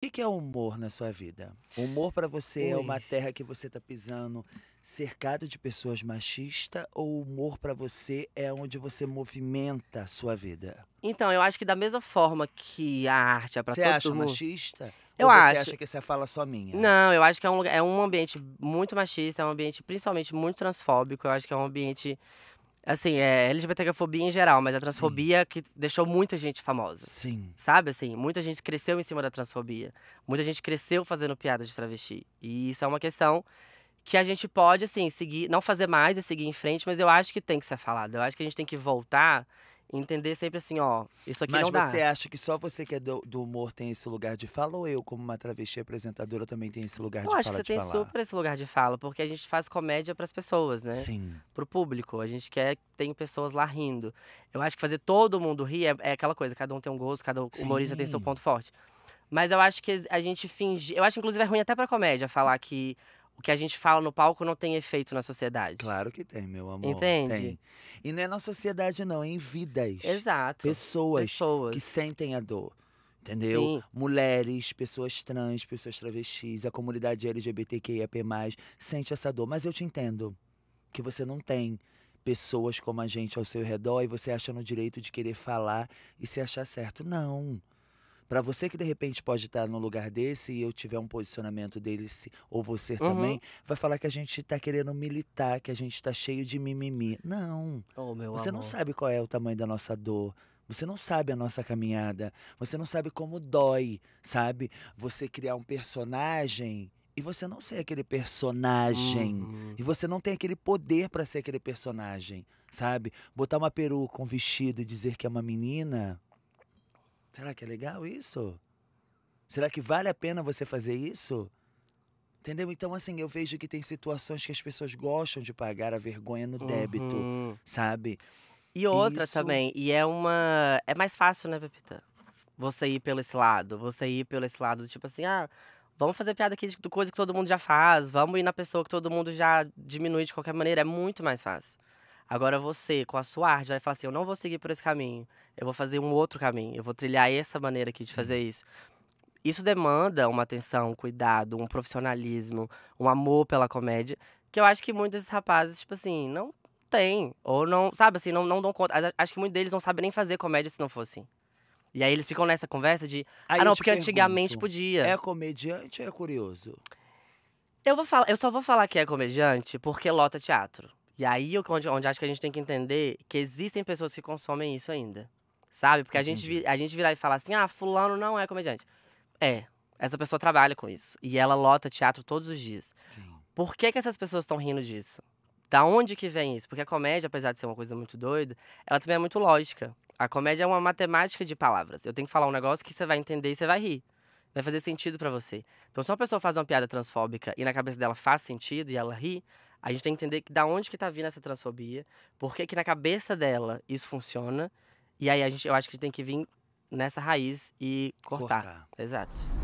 O que, que, é humor na sua vida? O humor para você Ui. é uma terra que você tá pisando cercada de pessoas machistas ou humor para você é onde você movimenta a sua vida? Então, eu acho que da mesma forma que a arte é para todo mundo. Você acha machista? Eu ou acho. Você acha que essa fala é só minha? Não, eu acho que é um, é um ambiente muito machista, é um ambiente principalmente muito transfóbico. Eu acho que é um ambiente assim, é LGBTfobia em geral, mas a transfobia Sim. que deixou muita gente famosa. Sim. Sabe, assim, muita gente cresceu em cima da transfobia. Muita gente cresceu fazendo piadas de travesti. E isso é uma questão que a gente pode, assim, seguir, não fazer mais e seguir em frente, mas eu acho que tem que ser falado. Eu acho que a gente tem que voltar entender sempre assim, ó, isso aqui Mas não dá. Mas você acha que só você que é do, do, humor tem esse lugar de fala ou eu, como uma travesti apresentadora, também tenho esse lugar eu de fala? Eu acho que você tem falar? super esse lugar de fala, porque a gente faz comédia para as pessoas, né? Sim. Pro público, a gente quer tem pessoas lá rindo. Eu acho que fazer todo mundo rir é, é aquela coisa, cada um tem um gosto, cada Sim. humorista tem seu ponto forte. Mas eu acho que a gente finge, eu acho inclusive é ruim até para comédia falar que o que a gente fala no palco não tem efeito na sociedade. Claro que tem, meu amor. Entende? Tem. E não é na sociedade, não, é em vidas. Exato. Pessoas, pessoas. que sentem a dor. Entendeu? Sim. Mulheres, pessoas trans, pessoas travestis, a comunidade LGBTQIAP+, sente essa dor. Mas eu te entendo que você não tem pessoas como a gente ao seu redor e você acha no direito de querer falar e se achar certo. Não para você que de repente pode estar num lugar desse e eu tiver um posicionamento dele, se, ou você uhum. também, vai falar que a gente tá querendo militar, que a gente tá cheio de mimimi. Não. Oh, você amor. não sabe qual é o tamanho da nossa dor. Você não sabe a nossa caminhada. Você não sabe como dói, sabe? Você criar um personagem e você não ser aquele personagem. Uhum. E você não tem aquele poder para ser aquele personagem, sabe? Botar uma peruca, um vestido e dizer que é uma menina Será que é legal isso? Será que vale a pena você fazer isso? Entendeu? Então, assim, eu vejo que tem situações que as pessoas gostam de pagar a vergonha no débito, uhum. sabe? E outra isso... também, e é uma. É mais fácil, né, Pepita? Você ir pelo esse lado, você ir pelo esse lado, tipo assim, ah, vamos fazer piada aqui do coisa que todo mundo já faz, vamos ir na pessoa que todo mundo já diminui de qualquer maneira, é muito mais fácil. Agora você, com a sua arte, vai falar assim: eu não vou seguir por esse caminho, eu vou fazer um outro caminho, eu vou trilhar essa maneira aqui de fazer isso. Isso demanda uma atenção, um cuidado, um profissionalismo, um amor pela comédia, que eu acho que muitos desses rapazes, tipo assim, não tem. Ou não, sabe assim, não, não dão conta. Acho que muitos deles não sabem nem fazer comédia se não fosse assim. E aí eles ficam nessa conversa de. Ah, aí ah, não, porque antigamente pergunto, podia. É comediante ou é curioso? Eu, vou falar, eu só vou falar que é comediante porque lota teatro. E aí onde, onde acho que a gente tem que entender que existem pessoas que consomem isso ainda. Sabe? Porque a gente, a gente virar e falar assim, ah, fulano não é comediante. É, essa pessoa trabalha com isso. E ela lota teatro todos os dias. Sim. Por que, que essas pessoas estão rindo disso? Da onde que vem isso? Porque a comédia, apesar de ser uma coisa muito doida, ela também é muito lógica. A comédia é uma matemática de palavras. Eu tenho que falar um negócio que você vai entender e você vai rir. Vai fazer sentido para você. Então, se uma pessoa faz uma piada transfóbica e na cabeça dela faz sentido e ela ri, a gente tem que entender que da onde que tá vindo essa transfobia, por que que na cabeça dela isso funciona. E aí a gente, eu acho que tem que vir nessa raiz e cortar. cortar. Exato.